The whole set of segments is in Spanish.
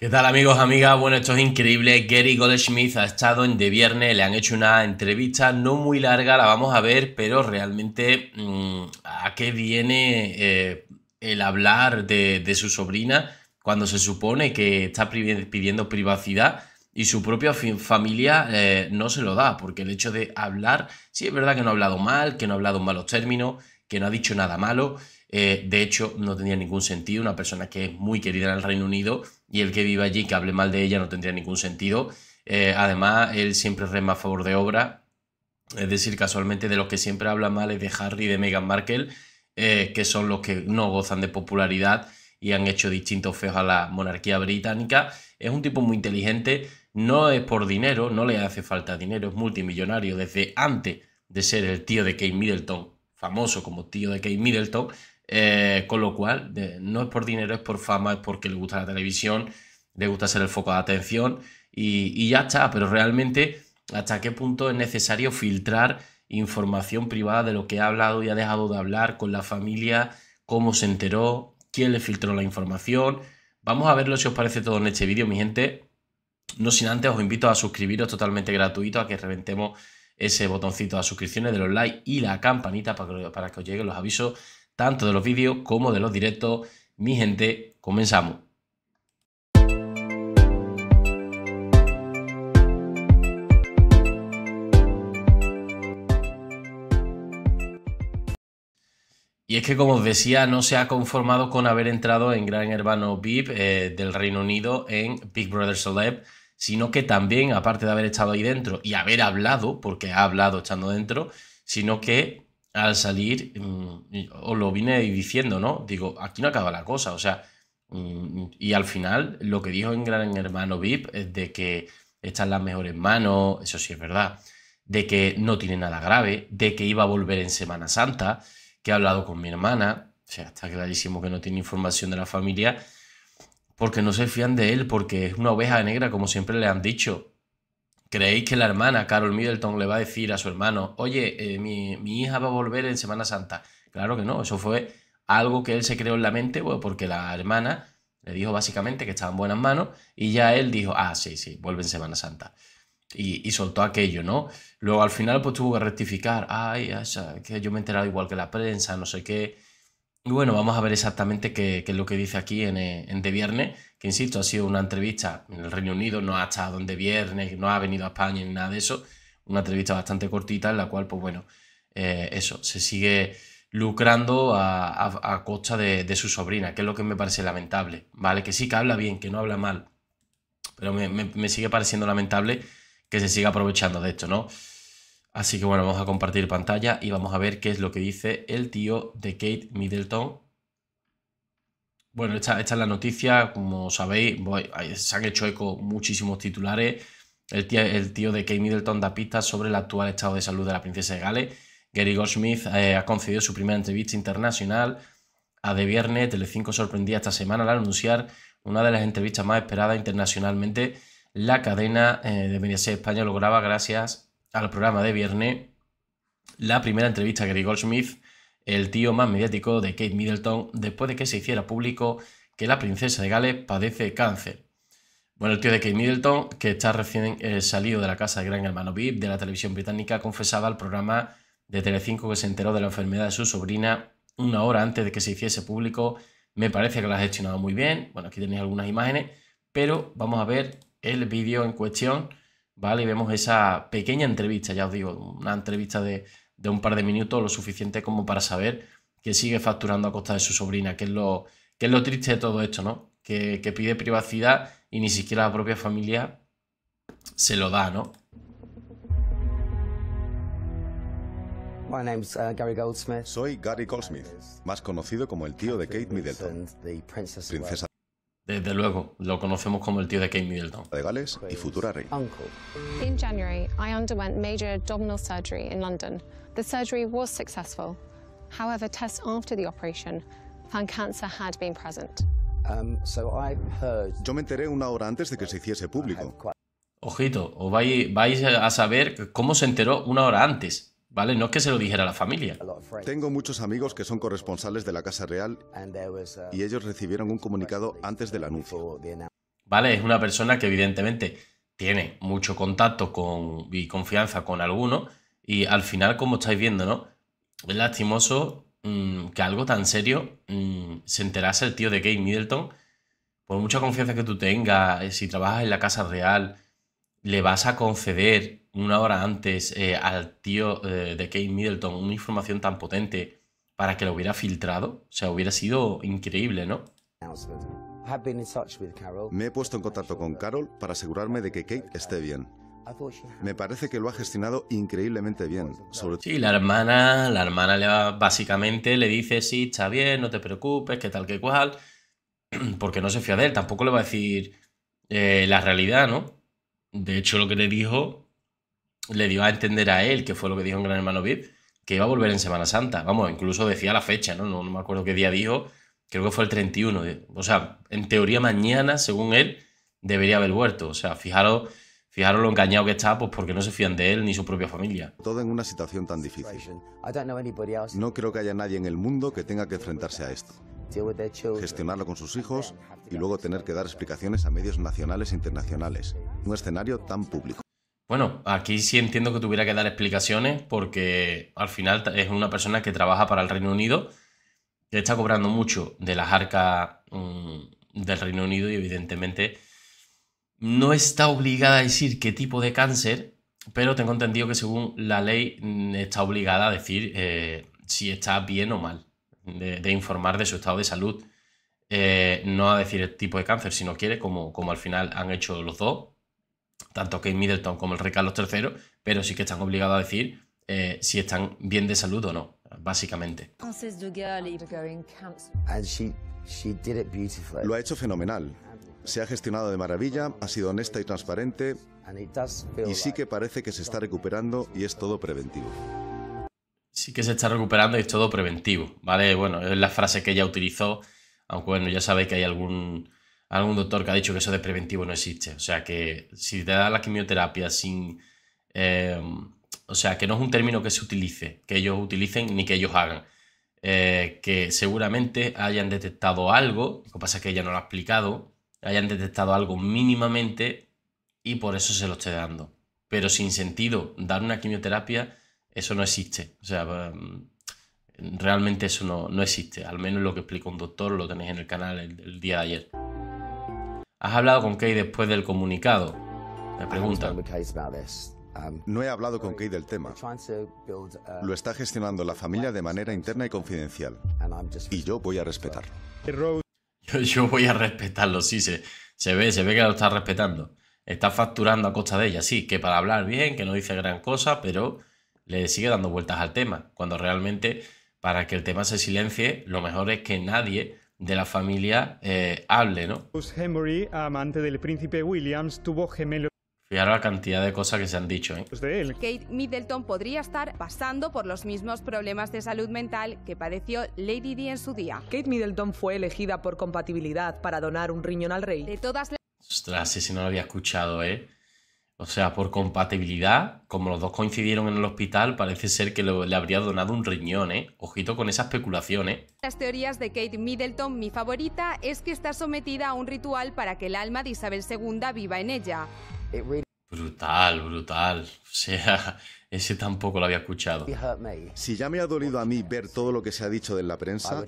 ¿Qué tal amigos, amigas? Bueno, esto es increíble. Gary Goldschmidt ha estado en de Viernes, le han hecho una entrevista no muy larga, la vamos a ver, pero realmente mm, a qué viene eh, el hablar de, su sobrina cuando se supone que está pidiendo privacidad y su propia familia eh, no se lo da, porque el hecho de hablar, sí es verdad que no ha hablado mal, que no ha hablado en malos términos, que no ha dicho nada malo, eh, de hecho no tenía ningún sentido, una persona que es muy querida en el Reino Unido y el que viva allí que hable mal de ella no tendría ningún sentido. Eh, además, él siempre rema a favor de obra. Es decir, casualmente de los que siempre habla mal es de Harry y de Meghan Markle, eh, que son los que no gozan de popularidad y han hecho distintos feos a la monarquía británica. Es un tipo muy inteligente, no es por dinero, no le hace falta dinero, es multimillonario desde antes de ser el tío de Kate Middleton, famoso como tío de Kate Middleton, eh, con lo cual, no es por dinero, es por fama, es porque le gusta la televisión, le gusta ser el foco de atención y, ya está. Pero realmente, ¿hasta qué punto es necesario filtrar información privada de lo que ha hablado y ha dejado de hablar con la familia? ¿Cómo se enteró? ¿Quién le filtró la información? Vamos a verlo si os parece todo en este vídeo, mi gente. No sin antes os invito a suscribiros totalmente gratuito, a que reventemos ese botoncito de suscripciones, de los likes y la campanita para que, para que os lleguen los avisos tanto de los vídeos como de los directos. Mi gente, comenzamos. Y es que, como os decía, no se ha conformado con haber entrado en Gran Hermano VIP eh, del Reino Unido en Big Brother Celeb, sino que también, aparte de haber estado ahí dentro y haber hablado, porque ha hablado echando dentro, sino que al salir, mm, os lo vine diciendo, ¿no? Digo, aquí no acaba la cosa, o sea, mm, y al final lo que dijo en Gran Hermano VIP es de que están las mejores manos, eso sí es verdad, de que no tiene nada grave, de que iba a volver en Semana Santa, que ha hablado con mi hermana, o sea, está clarísimo que no tiene información de la familia, porque no se fían de él, porque es una oveja negra, como siempre le han dicho, ¿Creéis que la hermana Carol Middleton le va a decir a su hermano, oye, eh, mi, hija va a volver en Semana Santa? Claro que no, eso fue algo que él se creó en la mente, porque la hermana le dijo básicamente que estaba en buenas manos y ya él dijo, ah, sí, sí, vuelve en Semana Santa. Y, soltó aquello, ¿no? Luego al final pues tuvo que rectificar, ay, que yo me he enterado igual que la prensa, no sé qué. Y bueno, vamos a ver exactamente qué, es lo que dice aquí eh, en, De Viernes, que insisto, ha sido una entrevista en el Reino Unido, no ha estado en De Viernes, no ha venido a España ni nada de eso, una entrevista bastante cortita en la cual, pues bueno, eh, eso, se sigue lucrando a, costa de, su sobrina, que es lo que me parece lamentable, ¿vale? Que sí que habla bien, que no habla mal, pero me, me sigue pareciendo lamentable que se siga aprovechando de esto, ¿no? Así que bueno, vamos a compartir pantalla y vamos a ver qué es lo que dice el tío de Kate Middleton. Bueno, esta, es la noticia, como sabéis, se han hecho eco muchísimos titulares. El tío, de Kate Middleton da pistas sobre el actual estado de salud de la princesa de Gales. Gary Goldsmith eh, ha concedido su primera entrevista internacional a de Viernes. Telecinco sorprendía esta semana al anunciar una de las entrevistas más esperadas internacionalmente. La cadena eh, de Mediaset España lograba gracias al programa de viernes la primera entrevista que Smith, el tío más mediático de Kate Middleton, después de que se hiciera público que la princesa de Gales padece cáncer. Bueno, el tío de Kate Middleton, que está recién eh, salido de la casa de Gran Hermano VIP de la televisión británica, confesaba al programa de Telecinco que se enteró de la enfermedad de su sobrina una hora antes de que se hiciese público. Me parece que la ha gestionado muy bien. Bueno, aquí tenéis algunas imágenes, pero vamos a ver el vídeo en cuestión ¿vale? Y vemos esa pequeña entrevista, ya os digo, una entrevista de, un par de minutos, lo suficiente como para saber que sigue facturando a costa de su sobrina, que es lo, que es lo triste de todo esto, ¿no? Que, pide privacidad y ni siquiera la propia familia se lo da, ¿no? My uh, Gary Goldsmith. Soy Gary Goldsmith, más conocido como el tío de Kate Middleton, princesa desde luego, lo conocemos como el tío de Kate Middleton. De Gales y pues, futura rey. In January, I underwent major abdominal surgery in London. The surgery was successful. However, tests after the operation found cancer had been present. Um, so I heard... Yo me enteré una hora antes de que se hiciese público. Ojito, os vais, vais a saber cómo se enteró una hora antes. No es que se lo dijera a la familia. Tengo muchos amigos que son corresponsales de la Casa Real uh, y ellos recibieron un comunicado antes del anuncio. Vale, es una persona que evidentemente tiene mucho contacto con, y confianza con alguno y al final, como estáis viendo, ¿no? Es lastimoso mm, que algo tan serio mm, se enterase el tío de Kate Middleton. Por mucha confianza que tú tengas, eh, si trabajas en la Casa Real, le vas a conceder una hora antes eh, al tío eh, de Kate Middleton una información tan potente para que lo hubiera filtrado? O sea, hubiera sido increíble, ¿no? Me he puesto en contacto con Carol para asegurarme de que Kate esté bien. Me parece que lo ha gestionado increíblemente bien. Sí, la hermana, la hermana le va, básicamente le dice, sí, está bien, no te preocupes, que tal, que cual, porque no se fía de él, tampoco le va a decir eh, la realidad, ¿no? de hecho, lo que le dijo, le dio a entender a él, que fue lo que dijo en Gran Hermano VIP, que iba a volver en Semana Santa. Vamos, incluso decía la fecha, ¿no? No, me acuerdo qué día dijo, creo que fue el 31. O sea, en teoría mañana, según él, debería haber vuelto. O sea, fijaros, fijaros lo engañado que está, pues porque no se fían de él ni su propia familia. Todo en una situación tan difícil. No creo que haya nadie en el mundo que tenga que enfrentarse a esto gestionarlo con sus hijos y luego tener que dar explicaciones a medios nacionales e internacionales. Un escenario tan público. Bueno, aquí sí entiendo que tuviera que dar explicaciones porque al final es una persona que trabaja para el Reino Unido, que está cobrando mucho de las arcas mm, del Reino Unido y evidentemente no está obligada a decir qué tipo de cáncer, pero tengo entendido que según la ley mm, está obligada a decir eh, si está bien o mal de, informar de su estado de salud, eh, no a decir el tipo de cáncer, si no quiere, como, como al final han hecho los dos, tanto Kate Middleton como el rey Carlos III, pero sí que están obligados a decir eh, si están bien de salud o no, básicamente. Lo ha hecho fenomenal. Se ha gestionado de maravilla, ha sido honesta y transparente y sí que parece que se está recuperando y es todo preventivo sí que se está recuperando y es todo preventivo, ¿vale? Bueno, es la frase que ella utilizó, aunque bueno, ya sabéis que hay algún, algún doctor que ha dicho que eso de preventivo no existe. O sea que si te da la quimioterapia sin... Eh, o sea, que no es un término que se utilice, que ellos utilicen ni que ellos hagan. Eh, que seguramente hayan detectado algo, lo que pasa es que ella no lo ha explicado, hayan detectado algo mínimamente y por eso se lo esté dando. Pero sin sentido, dar una quimioterapia eso no existe. O sea, mm, realmente eso no, no existe. Al menos lo que explicó un doctor lo tenéis en el canal el, día de ayer. ¿Has hablado con Kay después del comunicado? Me preguntan. Um, no he hablado con Kay del tema. Lo está gestionando la familia de manera interna y confidencial. Y yo voy a respetarlo. Yo, voy a respetarlo, sí, se, se, ve, se ve que lo está respetando. Está facturando a costa de ella, sí, que para hablar bien, que no dice gran cosa, pero le sigue dando vueltas al tema, cuando realmente para que el tema se silencie, lo mejor es que nadie de la familia eh, hable, ¿no? Henry, amante del príncipe Williams, tuvo gemelos. Fijaros la cantidad de cosas que se han dicho. ¿eh? Kate Middleton podría estar pasando por los mismos problemas de salud mental que padeció Lady Di en su día. Kate Middleton fue elegida por compatibilidad para donar un riñón al rey. De todas las... Ostras, Si no lo había escuchado, ¿eh? O sea, por compatibilidad, como los dos coincidieron en el hospital, parece ser que le, habría donado un riñón, ¿eh? Ojito con esas especulaciones. ¿eh? Las teorías de Kate Middleton, mi favorita, es que está sometida a un ritual para que el alma de Isabel II viva en ella. Brutal, brutal. O sea, ese tampoco lo había escuchado. Si ya me ha dolido a mí ver todo lo que se ha dicho de la prensa,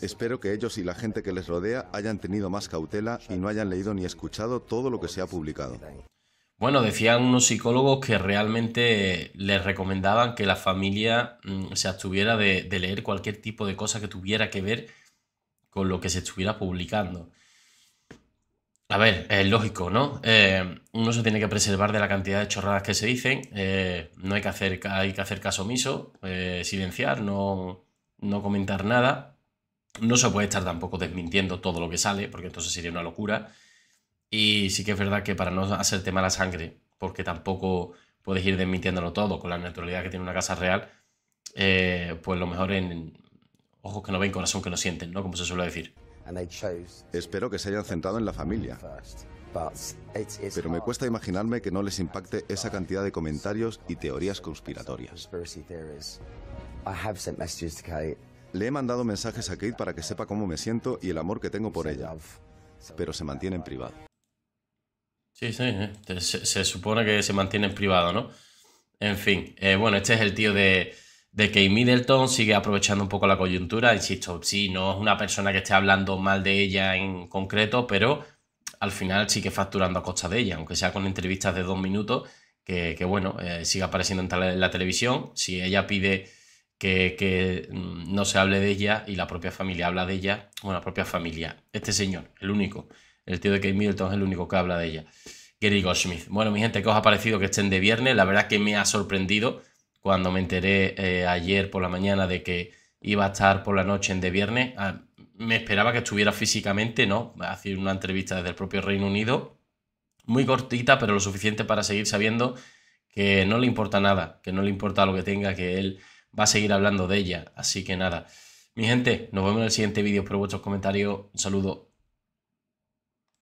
Espero que ellos y la gente que les rodea hayan tenido más cautela y no hayan leído ni escuchado todo lo que se ha publicado. Bueno, decían unos psicólogos que realmente les recomendaban que la familia mm, se abstuviera de, leer cualquier tipo de cosa que tuviera que ver con lo que se estuviera publicando. A ver, es lógico, ¿no? Eh, uno se tiene que preservar de la cantidad de chorradas que se dicen, eh, no hay que hacer, hay que hacer caso omiso, eh, silenciar, no, no comentar nada. No se puede estar tampoco desmintiendo todo lo que sale, porque entonces sería una locura. Y sí que es verdad que para no hacerte mala sangre, porque tampoco puedes ir desmintiéndolo todo con la naturalidad que tiene una casa real, eh, pues lo mejor en ojos que no ven, corazón que no sienten, ¿no? Como se suele decir. Espero que se hayan centrado en la familia. Pero me cuesta imaginarme que no les impacte esa cantidad de comentarios y teorías conspiratorias. Le he mandado mensajes a Kate para que sepa cómo me siento y el amor que tengo por ella, pero se mantiene en privado. Sí, sí, eh. se, supone que se mantiene en privado, ¿no? En fin, eh, bueno, este es el tío de, de Kate Middleton, sigue aprovechando un poco la coyuntura, insisto, sí, no es una persona que esté hablando mal de ella en concreto, pero al final sigue facturando a costa de ella, aunque sea con entrevistas de dos minutos, que, bueno, eh, siga apareciendo en, la televisión. Si ella pide que, mm, no se hable de ella y la propia familia habla de ella, bueno, la propia familia, este señor, el único, el tío de Kate Middleton es el único que habla de ella. Gary Goldschmidt. Bueno, mi gente, ¿qué os ha parecido que estén de viernes? La verdad que me ha sorprendido cuando me enteré eh, ayer por la mañana de que iba a estar por la noche en de viernes. Ah, me esperaba que estuviera físicamente, ¿no? hacer una entrevista desde el propio Reino Unido, muy cortita, pero lo suficiente para seguir sabiendo que no le importa nada, que no le importa lo que tenga, que él va a seguir hablando de ella. Así que nada, mi gente, nos vemos en el siguiente vídeo. Espero vuestros comentarios. Un saludo.